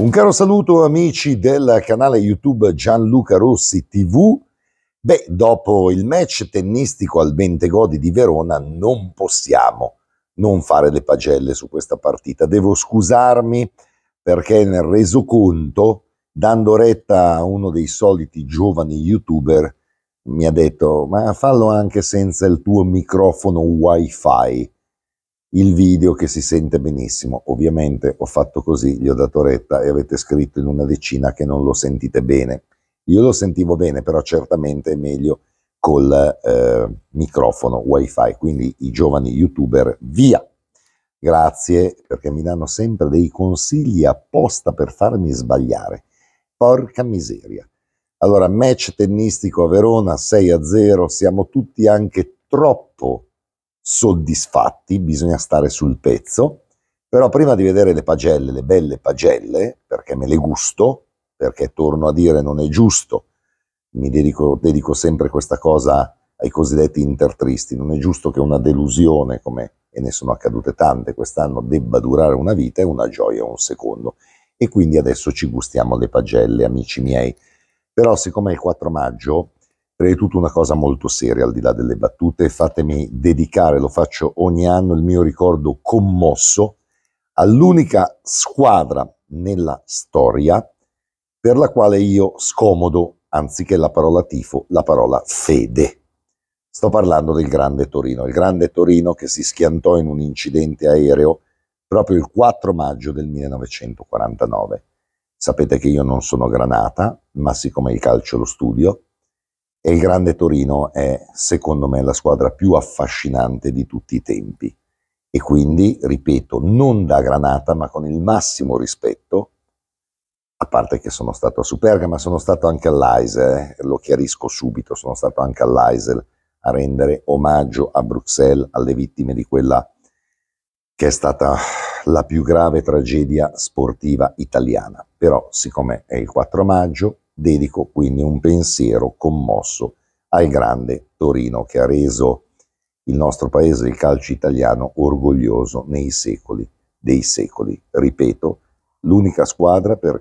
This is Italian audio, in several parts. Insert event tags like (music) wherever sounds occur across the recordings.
Un caro saluto amici del canale YouTube Gianluca Rossi TV. Beh, dopo il match tennistico al Bentegodi di Verona non possiamo non fare le pagelle su questa partita. Devo scusarmi perché nel resoconto, dando retta a uno dei soliti giovani youtuber, mi ha detto ma fallo anche senza il tuo microfono wifi il video che si sente benissimo. Ovviamente ho fatto così, gli ho dato retta e avete scritto in una decina che non lo sentite bene. Io lo sentivo bene, però certamente è meglio col eh, microfono wifi, quindi i giovani youtuber via. Grazie perché mi danno sempre dei consigli apposta per farmi sbagliare. Porca miseria. Allora, match tennistico a Verona 6 a 0, siamo tutti anche troppo soddisfatti, bisogna stare sul pezzo, però prima di vedere le pagelle, le belle pagelle, perché me le gusto, perché torno a dire non è giusto, mi dedico, dedico sempre questa cosa ai cosiddetti intertristi, non è giusto che una delusione, come e ne sono accadute tante quest'anno, debba durare una vita e una gioia un secondo. E quindi adesso ci gustiamo le pagelle, amici miei. Però siccome è il 4 maggio, Prima di tutto una cosa molto seria, al di là delle battute, fatemi dedicare, lo faccio ogni anno, il mio ricordo commosso all'unica squadra nella storia per la quale io scomodo, anziché la parola tifo, la parola fede. Sto parlando del Grande Torino, il Grande Torino che si schiantò in un incidente aereo proprio il 4 maggio del 1949. Sapete che io non sono granata, ma siccome il calcio lo studio, e il Grande Torino è, secondo me, la squadra più affascinante di tutti i tempi. E quindi, ripeto, non da granata, ma con il massimo rispetto, a parte che sono stato a Superga, ma sono stato anche all'Aisel, eh, lo chiarisco subito, sono stato anche all'Aisel a rendere omaggio a Bruxelles, alle vittime di quella che è stata la più grave tragedia sportiva italiana. Però, siccome è il 4 maggio, Dedico quindi un pensiero commosso al grande Torino che ha reso il nostro paese, il calcio italiano, orgoglioso nei secoli dei secoli. Ripeto, l'unica squadra per,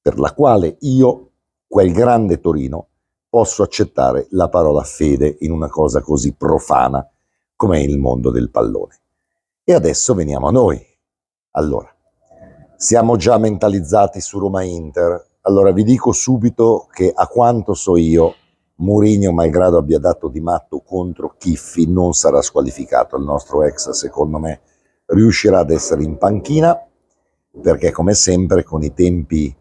per la quale io, quel grande Torino, posso accettare la parola fede in una cosa così profana come il mondo del pallone. E adesso veniamo a noi. Allora, siamo già mentalizzati su Roma Inter, allora vi dico subito che a quanto so io, Mourinho, malgrado abbia dato di matto contro Chiffi, non sarà squalificato. Il nostro ex, secondo me, riuscirà ad essere in panchina, perché come sempre con i tempi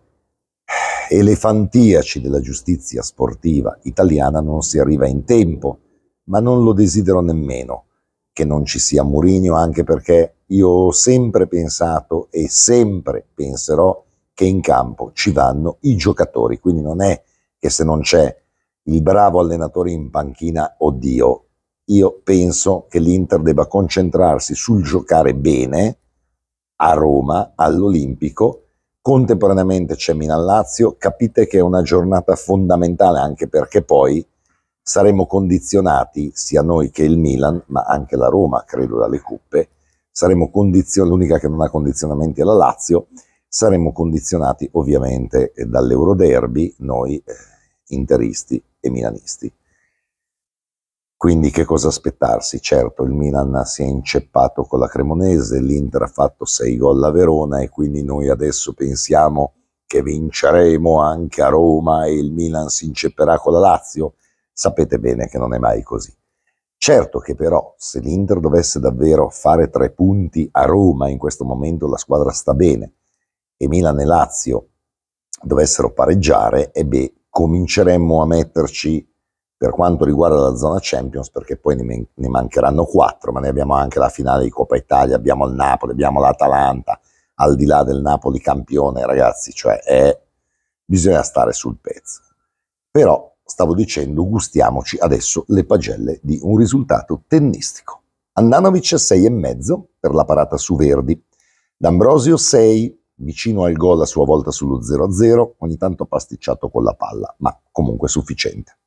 elefantiaci della giustizia sportiva italiana non si arriva in tempo, ma non lo desidero nemmeno che non ci sia Mourinho, anche perché io ho sempre pensato e sempre penserò che in campo ci vanno i giocatori, quindi non è che se non c'è il bravo allenatore in panchina, oddio, io penso che l'Inter debba concentrarsi sul giocare bene a Roma, all'Olimpico, contemporaneamente c'è Milan-Lazio, capite che è una giornata fondamentale anche perché poi saremo condizionati, sia noi che il Milan, ma anche la Roma, credo, dalle cuppe, saremo condizionati, l'unica che non ha condizionamenti è la Lazio, saremmo condizionati ovviamente eh, dall'Euroderby, noi eh, interisti e milanisti. Quindi che cosa aspettarsi? Certo, il Milan si è inceppato con la Cremonese, l'Inter ha fatto 6 gol a Verona e quindi noi adesso pensiamo che vinceremo anche a Roma e il Milan si incepperà con la Lazio? Sapete bene che non è mai così. Certo che però se l'Inter dovesse davvero fare tre punti a Roma in questo momento la squadra sta bene, e Milan e Lazio dovessero pareggiare, e beh, cominceremmo a metterci per quanto riguarda la zona Champions, perché poi ne, ne mancheranno quattro, ma ne abbiamo anche la finale di Coppa Italia, abbiamo il Napoli, abbiamo l'Atalanta, al di là del Napoli campione, ragazzi, cioè è, bisogna stare sul pezzo. Però, stavo dicendo, gustiamoci adesso le pagelle di un risultato tennistico. Annanovic 6,5 per la parata su Verdi, D'Ambrosio 6, vicino al gol a sua volta sullo 0-0, ogni tanto pasticciato con la palla, ma comunque sufficiente.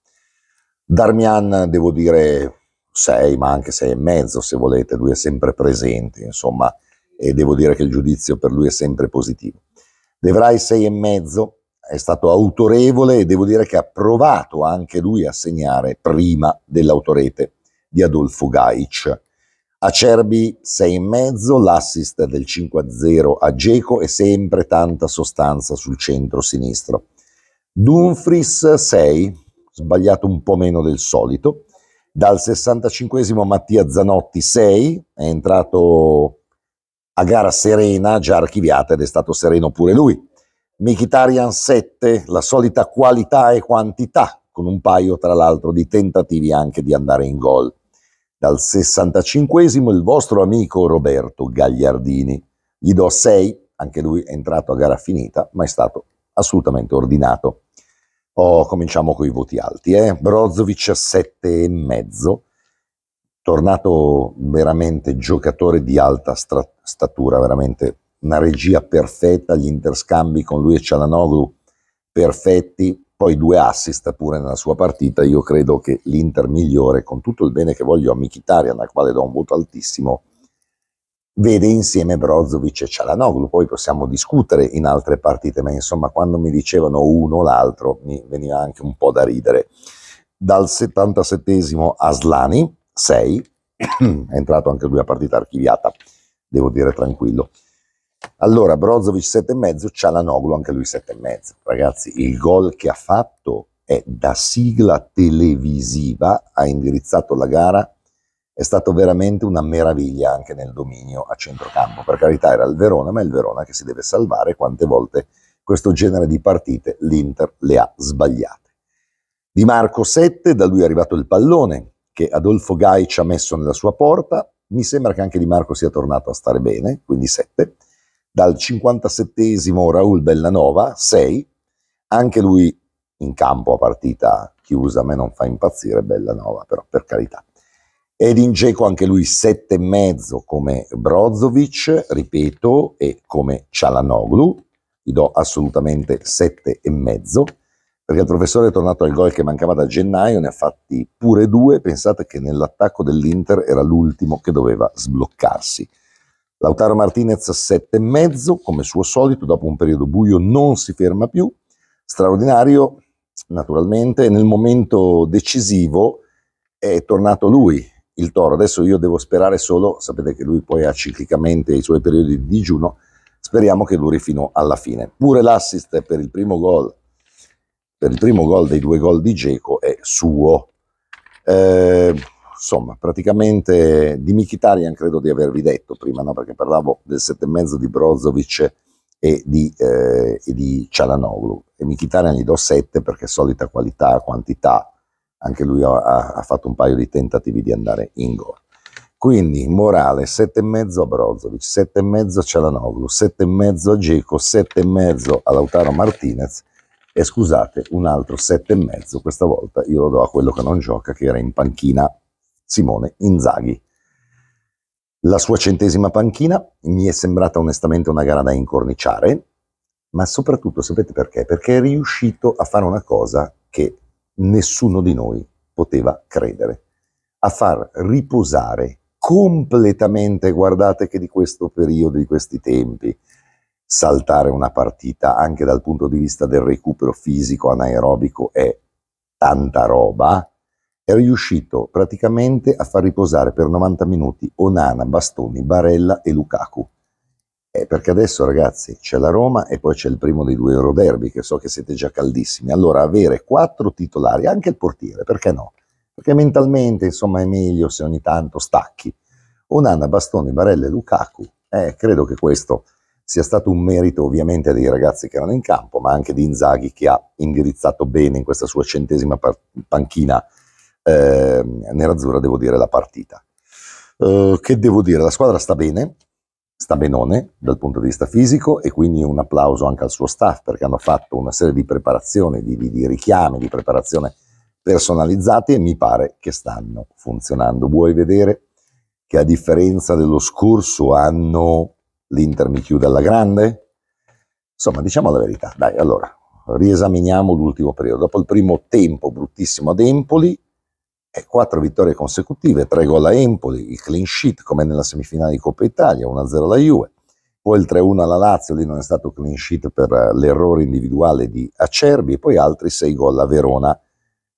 Darmian, devo dire 6, ma anche 6,5 se volete, lui è sempre presente, insomma, e devo dire che il giudizio per lui è sempre positivo. De Vrij 6,5 è stato autorevole e devo dire che ha provato anche lui a segnare prima dell'autorete di Adolfo Gaic Acerbi 6 in mezzo, l'assist del 5-0 a Geco e sempre tanta sostanza sul centro-sinistro. Dumfries 6, sbagliato un po' meno del solito. Dal 65 Mattia Zanotti 6, è entrato a gara serena, già archiviata ed è stato sereno pure lui. Mkhitaryan 7, la solita qualità e quantità, con un paio tra l'altro di tentativi anche di andare in gol. Dal 65 il vostro amico Roberto Gagliardini. Gli do 6, anche lui è entrato a gara finita, ma è stato assolutamente ordinato. Oh, cominciamo con i voti alti. Eh? Brozovic a 7,5, tornato veramente giocatore di alta statura, veramente una regia perfetta, gli interscambi con lui e Cialanoglu perfetti, poi due assist pure nella sua partita, io credo che l'Inter migliore, con tutto il bene che voglio a Mkhitaryan, al quale do un voto altissimo, vede insieme Brozovic e Cialanoglu, poi possiamo discutere in altre partite, ma insomma quando mi dicevano uno o l'altro mi veniva anche un po' da ridere. Dal 77 Aslani, 6, (clears throat) è entrato anche lui a partita archiviata, devo dire tranquillo. Allora, Brozovic 7,5, Cialanoglu anche lui 7,5. Ragazzi, il gol che ha fatto è da sigla televisiva, ha indirizzato la gara, è stato veramente una meraviglia anche nel dominio a centrocampo. Per carità era il Verona, ma è il Verona che si deve salvare quante volte questo genere di partite l'Inter le ha sbagliate. Di Marco 7, da lui è arrivato il pallone che Adolfo Gai ci ha messo nella sua porta, mi sembra che anche Di Marco sia tornato a stare bene, quindi 7 dal 57 Raul Bellanova, 6, anche lui in campo a partita chiusa, a me non fa impazzire Bellanova, però per carità. Ed in Geco anche lui 7,5 come Brozovic, ripeto, e come Cialanoglu, gli do assolutamente 7,5, perché il professore è tornato al gol che mancava da gennaio, ne ha fatti pure due, pensate che nell'attacco dell'Inter era l'ultimo che doveva sbloccarsi. Lautaro Martinez a 7,5 come suo solito, dopo un periodo buio non si ferma più, straordinario naturalmente, nel momento decisivo è tornato lui, il toro. Adesso io devo sperare solo, sapete che lui poi ha ciclicamente i suoi periodi di digiuno, speriamo che duri fino alla fine. Pure l'assist per il primo gol, per il primo gol dei due gol di Geco è suo. Eh, insomma, praticamente di Michitarian credo di avervi detto prima, no? perché parlavo del sette e mezzo di Brozovic e di, eh, e di Cialanoglu. E Mkhitaryan gli do 7 perché solita qualità, quantità, anche lui ha, ha fatto un paio di tentativi di andare in gol. Quindi morale 7,5 a Brozovic, 7,5 a Cialanoglu, 7,5 a Geco, 7,5 a Lautaro Martinez e scusate un altro 7,5, questa volta io lo do a quello che non gioca che era in panchina Simone Inzaghi. La sua centesima panchina mi è sembrata onestamente una gara da incorniciare, ma soprattutto sapete perché? Perché è riuscito a fare una cosa che nessuno di noi poteva credere, a far riposare completamente, guardate che di questo periodo, di questi tempi, saltare una partita anche dal punto di vista del recupero fisico anaerobico è tanta roba, è riuscito praticamente a far riposare per 90 minuti Onana, Bastoni, Barella e Lukaku. Eh, perché adesso ragazzi c'è la Roma e poi c'è il primo dei due Euroderby che so che siete già caldissimi. Allora avere quattro titolari, anche il portiere, perché no? Perché mentalmente insomma è meglio se ogni tanto stacchi. Onana, Bastoni, Barella e Lukaku. Eh, credo che questo sia stato un merito ovviamente dei ragazzi che erano in campo, ma anche di Inzaghi che ha indirizzato bene in questa sua centesima panchina eh, nerazzurra devo dire la partita. Uh, che devo dire? La squadra sta bene, sta benone dal punto di vista fisico e quindi un applauso anche al suo staff perché hanno fatto una serie di preparazioni, di, di, di richiami, di preparazione personalizzati e mi pare che stanno funzionando. Vuoi vedere che a differenza dello scorso anno l'Inter mi chiude alla grande? Insomma, diciamo la verità. Dai, allora, riesaminiamo l'ultimo periodo. Dopo il primo tempo bruttissimo ad Empoli, e quattro vittorie consecutive, tre gol a Empoli, il clean sheet come nella semifinale di Coppa Italia, 1-0 alla Juve, poi il 3-1 alla Lazio, lì non è stato clean sheet per eh, l'errore individuale di Acerbi, e poi altri sei gol a Verona,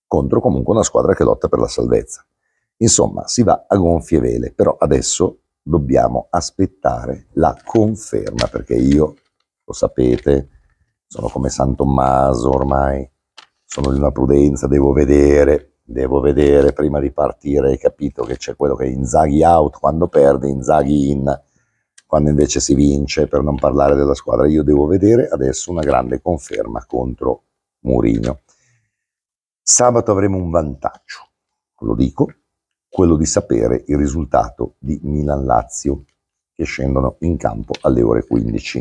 contro comunque una squadra che lotta per la salvezza. Insomma, si va a gonfie vele, però adesso dobbiamo aspettare la conferma, perché io, lo sapete, sono come San Tommaso ormai, sono di una prudenza, devo vedere, devo vedere prima di partire, hai capito che c'è quello che è Inzaghi out quando perde, Inzaghi in quando invece si vince, per non parlare della squadra. Io devo vedere adesso una grande conferma contro Mourinho. Sabato avremo un vantaggio, lo dico, quello di sapere il risultato di Milan-Lazio che scendono in campo alle ore 15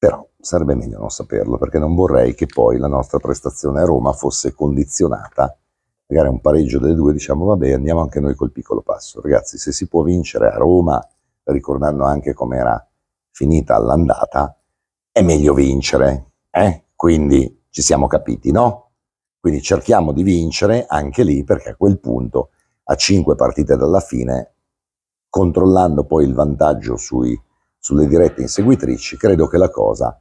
però sarebbe meglio non saperlo perché non vorrei che poi la nostra prestazione a Roma fosse condizionata magari un pareggio delle due diciamo vabbè andiamo anche noi col piccolo passo ragazzi se si può vincere a Roma ricordando anche com'era finita l'andata è meglio vincere eh? quindi ci siamo capiti no? quindi cerchiamo di vincere anche lì perché a quel punto a cinque partite dalla fine controllando poi il vantaggio sui sulle dirette inseguitrici, credo che la cosa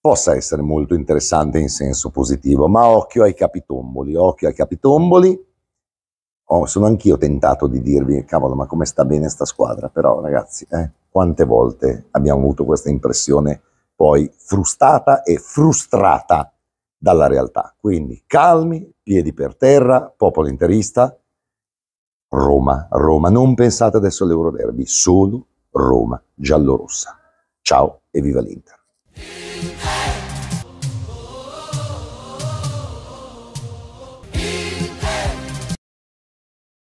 possa essere molto interessante in senso positivo, ma occhio ai capitomboli, occhio ai capitomboli. Oh, sono anch'io tentato di dirvi, cavolo, ma come sta bene sta squadra, però ragazzi, eh, quante volte abbiamo avuto questa impressione poi frustata e frustrata dalla realtà. Quindi calmi, piedi per terra, popolo interista, Roma, Roma, non pensate adesso all'Euroderby, solo Roma giallorossa. Ciao e viva l'Inter!